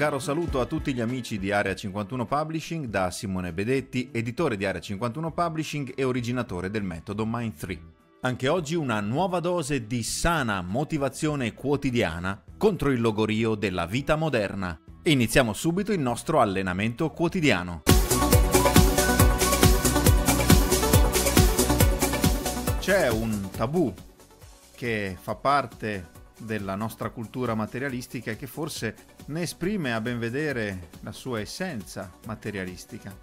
caro saluto a tutti gli amici di Area 51 Publishing da Simone Bedetti, editore di Area 51 Publishing e originatore del metodo Mind 3. Anche oggi una nuova dose di sana motivazione quotidiana contro il logorio della vita moderna. Iniziamo subito il nostro allenamento quotidiano. C'è un tabù che fa parte della nostra cultura materialistica e che forse ne esprime a ben vedere la sua essenza materialistica.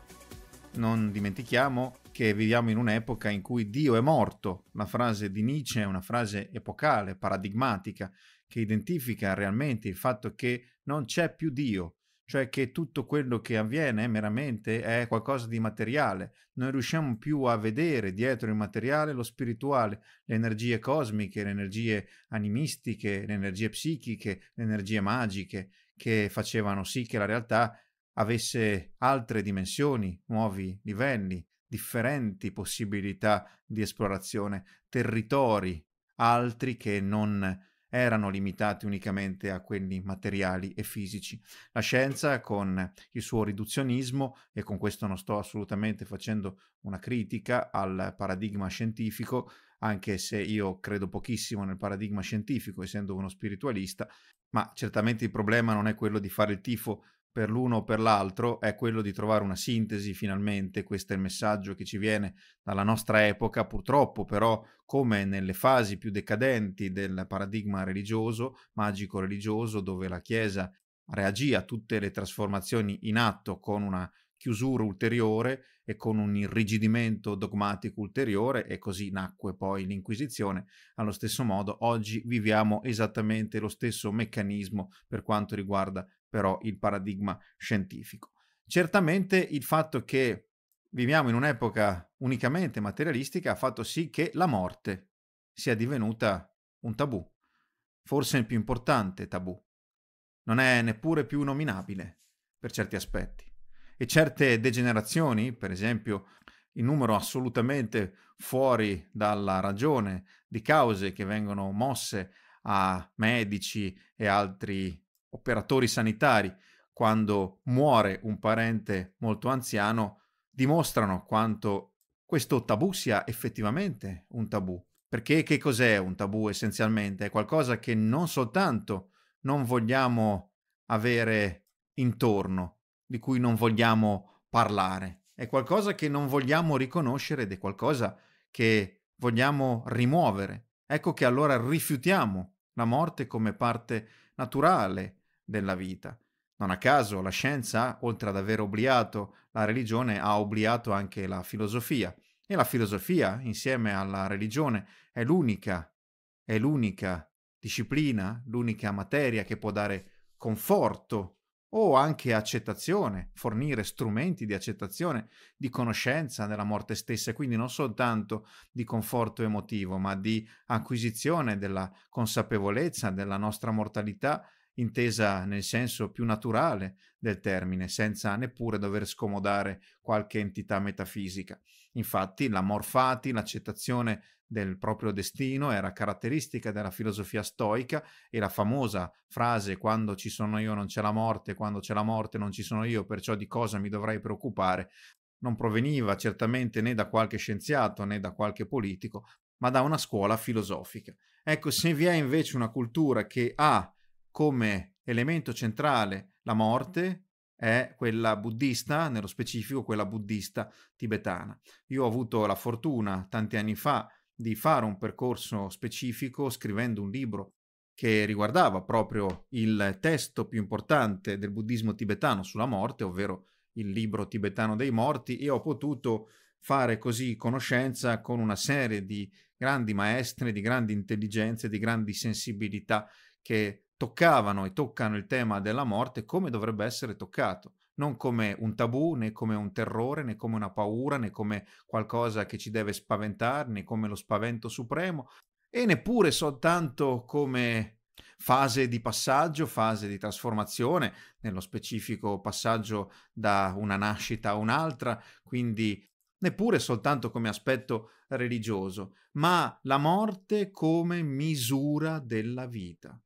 Non dimentichiamo che viviamo in un'epoca in cui Dio è morto. La frase di Nietzsche è una frase epocale, paradigmatica, che identifica realmente il fatto che non c'è più Dio, cioè che tutto quello che avviene meramente è qualcosa di materiale, non riusciamo più a vedere dietro il materiale lo spirituale, le energie cosmiche, le energie animistiche, le energie psichiche, le energie magiche che facevano sì che la realtà avesse altre dimensioni, nuovi livelli, differenti possibilità di esplorazione, territori altri che non erano limitati unicamente a quelli materiali e fisici. La scienza, con il suo riduzionismo, e con questo non sto assolutamente facendo una critica al paradigma scientifico, anche se io credo pochissimo nel paradigma scientifico, essendo uno spiritualista, ma certamente il problema non è quello di fare il tifo per l'uno o per l'altro è quello di trovare una sintesi finalmente, questo è il messaggio che ci viene dalla nostra epoca, purtroppo però come nelle fasi più decadenti del paradigma religioso, magico-religioso, dove la Chiesa reagì a tutte le trasformazioni in atto con una chiusura ulteriore e con un irrigidimento dogmatico ulteriore e così nacque poi l'Inquisizione. Allo stesso modo oggi viviamo esattamente lo stesso meccanismo per quanto riguarda però il paradigma scientifico. Certamente il fatto che viviamo in un'epoca unicamente materialistica ha fatto sì che la morte sia divenuta un tabù, forse il più importante tabù. Non è neppure più nominabile per certi aspetti. E certe degenerazioni, per esempio il numero assolutamente fuori dalla ragione di cause che vengono mosse a medici e altri operatori sanitari quando muore un parente molto anziano dimostrano quanto questo tabù sia effettivamente un tabù. Perché che cos'è un tabù essenzialmente? È qualcosa che non soltanto non vogliamo avere intorno, di cui non vogliamo parlare, è qualcosa che non vogliamo riconoscere ed è qualcosa che vogliamo rimuovere. Ecco che allora rifiutiamo la morte come parte naturale della vita. Non a caso la scienza, oltre ad aver obliato la religione, ha obliato anche la filosofia. E la filosofia, insieme alla religione, è l'unica, è l'unica disciplina, l'unica materia che può dare conforto o anche accettazione, fornire strumenti di accettazione, di conoscenza della morte stessa, quindi non soltanto di conforto emotivo, ma di acquisizione della consapevolezza della nostra mortalità intesa nel senso più naturale del termine, senza neppure dover scomodare qualche entità metafisica. Infatti, l'amor morfati, l'accettazione del proprio destino, era caratteristica della filosofia stoica e la famosa frase quando ci sono io non c'è la morte, quando c'è la morte non ci sono io, perciò di cosa mi dovrei preoccupare, non proveniva certamente né da qualche scienziato né da qualche politico, ma da una scuola filosofica. Ecco, se vi è invece una cultura che ha come elemento centrale la morte è quella buddista, nello specifico quella buddista tibetana. Io ho avuto la fortuna tanti anni fa di fare un percorso specifico scrivendo un libro che riguardava proprio il testo più importante del buddismo tibetano sulla morte, ovvero il libro tibetano dei morti, e ho potuto fare così conoscenza con una serie di grandi maestre, di grandi intelligenze, di grandi sensibilità che toccavano e toccano il tema della morte come dovrebbe essere toccato, non come un tabù, né come un terrore, né come una paura, né come qualcosa che ci deve spaventare, né come lo spavento supremo, e neppure soltanto come fase di passaggio, fase di trasformazione, nello specifico passaggio da una nascita a un'altra, quindi neppure soltanto come aspetto religioso, ma la morte come misura della vita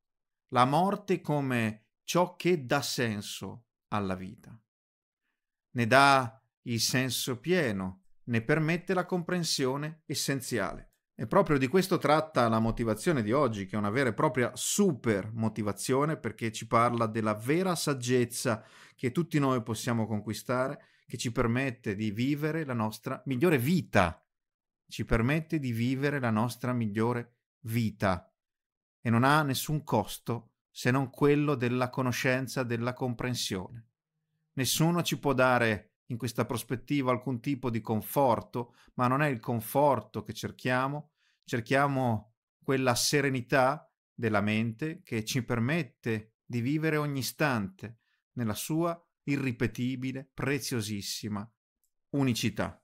la morte come ciò che dà senso alla vita. Ne dà il senso pieno, ne permette la comprensione essenziale. E proprio di questo tratta la motivazione di oggi, che è una vera e propria super motivazione perché ci parla della vera saggezza che tutti noi possiamo conquistare, che ci permette di vivere la nostra migliore vita. Ci permette di vivere la nostra migliore vita e non ha nessun costo se non quello della conoscenza, della comprensione. Nessuno ci può dare in questa prospettiva alcun tipo di conforto, ma non è il conforto che cerchiamo, cerchiamo quella serenità della mente che ci permette di vivere ogni istante nella sua irripetibile, preziosissima unicità.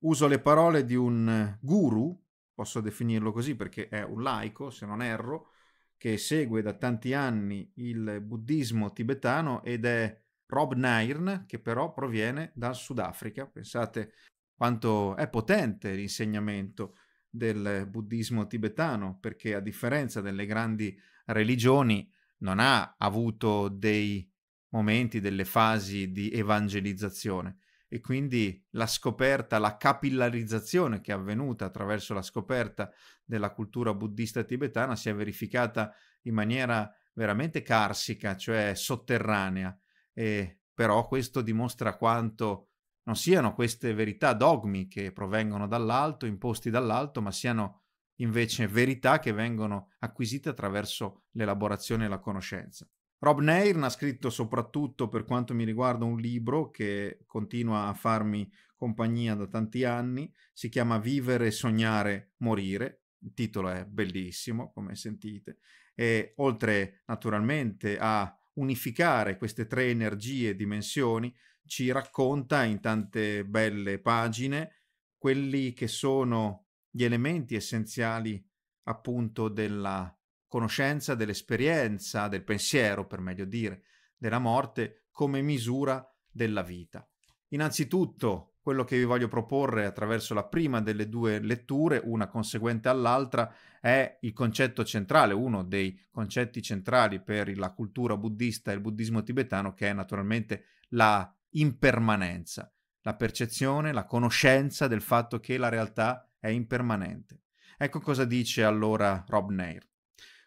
Uso le parole di un guru posso definirlo così perché è un laico, se non erro, che segue da tanti anni il buddismo tibetano ed è Rob Nairn, che però proviene dal Sudafrica. Pensate quanto è potente l'insegnamento del buddismo tibetano, perché a differenza delle grandi religioni non ha avuto dei momenti, delle fasi di evangelizzazione e quindi la scoperta, la capillarizzazione che è avvenuta attraverso la scoperta della cultura buddista tibetana si è verificata in maniera veramente carsica, cioè sotterranea. E però questo dimostra quanto non siano queste verità dogmi che provengono dall'alto, imposti dall'alto, ma siano invece verità che vengono acquisite attraverso l'elaborazione e la conoscenza. Rob Nairn ha scritto soprattutto per quanto mi riguarda un libro che continua a farmi compagnia da tanti anni, si chiama Vivere, sognare, morire. Il titolo è bellissimo, come sentite, e oltre naturalmente a unificare queste tre energie e dimensioni, ci racconta in tante belle pagine quelli che sono gli elementi essenziali appunto della conoscenza dell'esperienza, del pensiero, per meglio dire, della morte come misura della vita. Innanzitutto, quello che vi voglio proporre attraverso la prima delle due letture, una conseguente all'altra, è il concetto centrale, uno dei concetti centrali per la cultura buddista e il buddismo tibetano, che è naturalmente la impermanenza, la percezione, la conoscenza del fatto che la realtà è impermanente. Ecco cosa dice allora Rob Nair.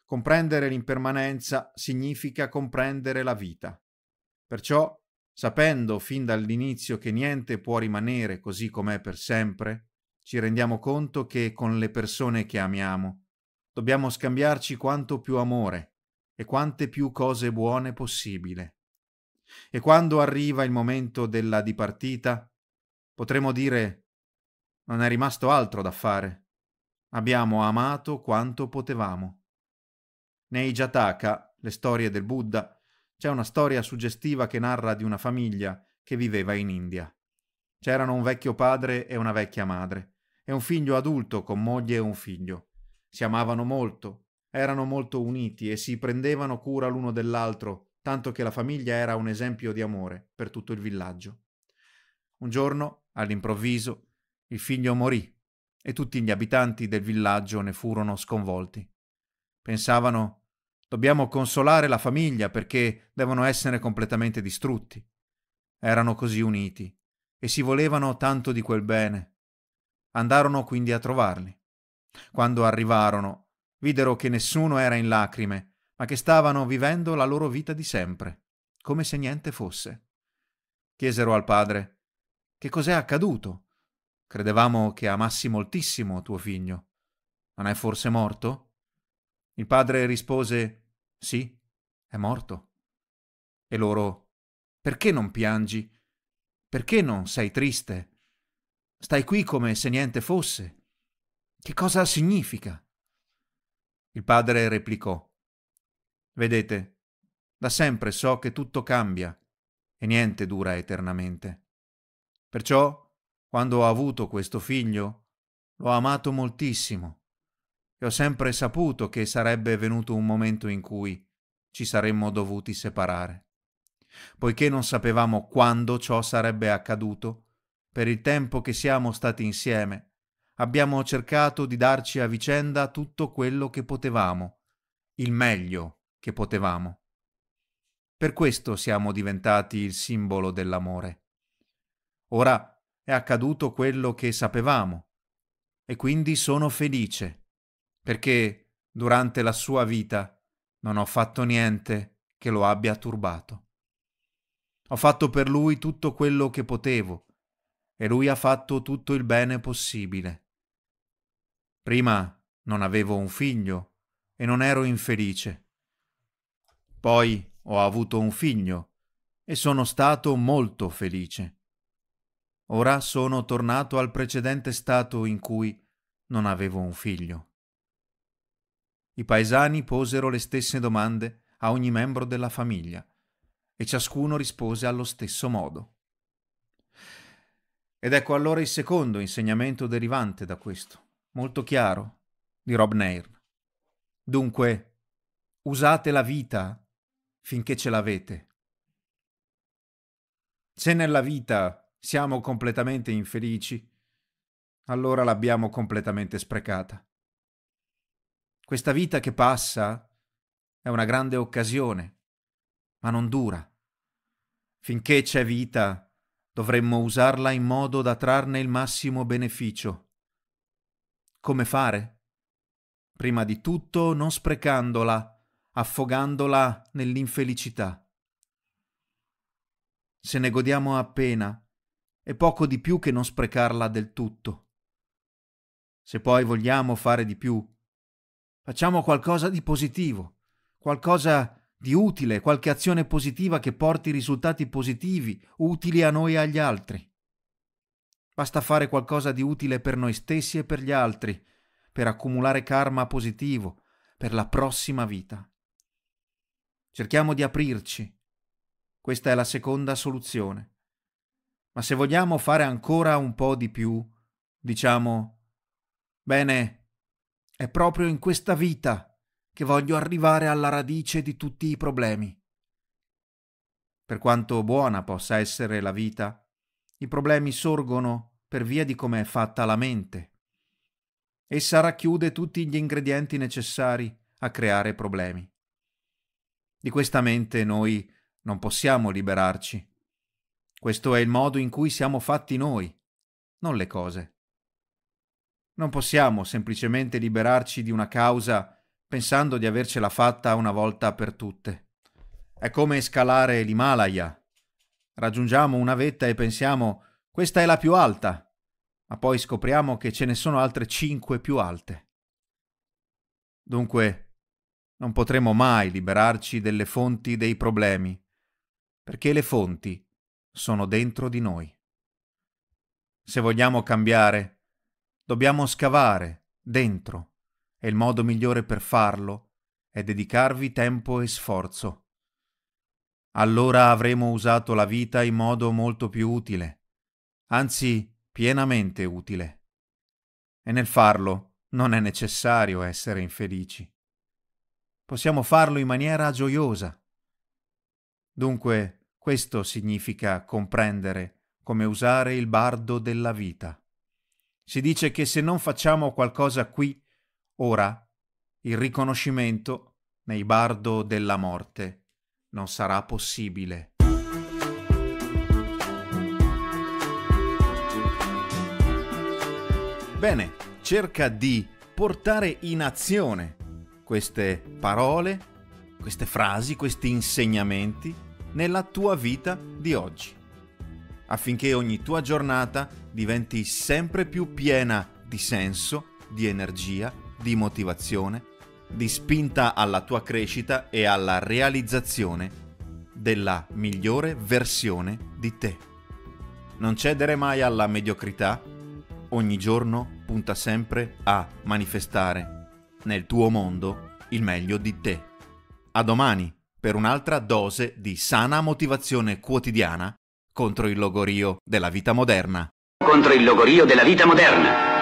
Comprendere l'impermanenza significa comprendere la vita. Perciò, sapendo fin dall'inizio che niente può rimanere così com'è per sempre, ci rendiamo conto che con le persone che amiamo dobbiamo scambiarci quanto più amore e quante più cose buone possibile. E quando arriva il momento della dipartita, potremo dire non è rimasto altro da fare. Abbiamo amato quanto potevamo. Nei Jataka, le storie del Buddha, c'è una storia suggestiva che narra di una famiglia che viveva in India. C'erano un vecchio padre e una vecchia madre, e un figlio adulto con moglie e un figlio. Si amavano molto, erano molto uniti e si prendevano cura l'uno dell'altro, tanto che la famiglia era un esempio di amore per tutto il villaggio. Un giorno, all'improvviso, il figlio morì e tutti gli abitanti del villaggio ne furono sconvolti. Pensavano Dobbiamo consolare la famiglia perché devono essere completamente distrutti. Erano così uniti e si volevano tanto di quel bene. Andarono quindi a trovarli. Quando arrivarono, videro che nessuno era in lacrime, ma che stavano vivendo la loro vita di sempre, come se niente fosse. Chiesero al padre, che cos'è accaduto? Credevamo che amassi moltissimo tuo figlio. Non è forse morto? Il padre rispose, sì, è morto. E loro, perché non piangi? Perché non sei triste? Stai qui come se niente fosse. Che cosa significa? Il padre replicò. Vedete, da sempre so che tutto cambia e niente dura eternamente. Perciò, quando ho avuto questo figlio, l'ho amato moltissimo e ho sempre saputo che sarebbe venuto un momento in cui ci saremmo dovuti separare. Poiché non sapevamo quando ciò sarebbe accaduto, per il tempo che siamo stati insieme, abbiamo cercato di darci a vicenda tutto quello che potevamo, il meglio che potevamo. Per questo siamo diventati il simbolo dell'amore. Ora è accaduto quello che sapevamo e quindi sono felice perché durante la sua vita non ho fatto niente che lo abbia turbato. Ho fatto per lui tutto quello che potevo e lui ha fatto tutto il bene possibile. Prima non avevo un figlio e non ero infelice. Poi ho avuto un figlio e sono stato molto felice. Ora sono tornato al precedente stato in cui non avevo un figlio. I paesani posero le stesse domande a ogni membro della famiglia e ciascuno rispose allo stesso modo. Ed ecco allora il secondo insegnamento derivante da questo, molto chiaro, di Rob Nairn. Dunque, usate la vita finché ce l'avete. Se nella vita siamo completamente infelici, allora l'abbiamo completamente sprecata. Questa vita che passa è una grande occasione, ma non dura. Finché c'è vita, dovremmo usarla in modo da trarne il massimo beneficio. Come fare? Prima di tutto non sprecandola, affogandola nell'infelicità. Se ne godiamo appena, è poco di più che non sprecarla del tutto. Se poi vogliamo fare di più, Facciamo qualcosa di positivo, qualcosa di utile, qualche azione positiva che porti risultati positivi, utili a noi e agli altri. Basta fare qualcosa di utile per noi stessi e per gli altri, per accumulare karma positivo, per la prossima vita. Cerchiamo di aprirci. Questa è la seconda soluzione. Ma se vogliamo fare ancora un po' di più, diciamo, bene, è proprio in questa vita che voglio arrivare alla radice di tutti i problemi. Per quanto buona possa essere la vita, i problemi sorgono per via di come è fatta la mente. Essa racchiude tutti gli ingredienti necessari a creare problemi. Di questa mente noi non possiamo liberarci. Questo è il modo in cui siamo fatti noi, non le cose. Non possiamo semplicemente liberarci di una causa pensando di avercela fatta una volta per tutte. È come scalare l'Himalaya. Raggiungiamo una vetta e pensiamo questa è la più alta, ma poi scopriamo che ce ne sono altre cinque più alte. Dunque, non potremo mai liberarci delle fonti dei problemi, perché le fonti sono dentro di noi. Se vogliamo cambiare, Dobbiamo scavare, dentro, e il modo migliore per farlo è dedicarvi tempo e sforzo. Allora avremo usato la vita in modo molto più utile, anzi pienamente utile. E nel farlo non è necessario essere infelici. Possiamo farlo in maniera gioiosa. Dunque, questo significa comprendere come usare il bardo della vita. Si dice che se non facciamo qualcosa qui, ora, il riconoscimento nei bardo della morte non sarà possibile. Bene, cerca di portare in azione queste parole, queste frasi, questi insegnamenti nella tua vita di oggi affinché ogni tua giornata diventi sempre più piena di senso, di energia, di motivazione, di spinta alla tua crescita e alla realizzazione della migliore versione di te. Non cedere mai alla mediocrità, ogni giorno punta sempre a manifestare nel tuo mondo il meglio di te. A domani per un'altra dose di sana motivazione quotidiana contro il logorio della vita moderna. Contro il logorio della vita moderna.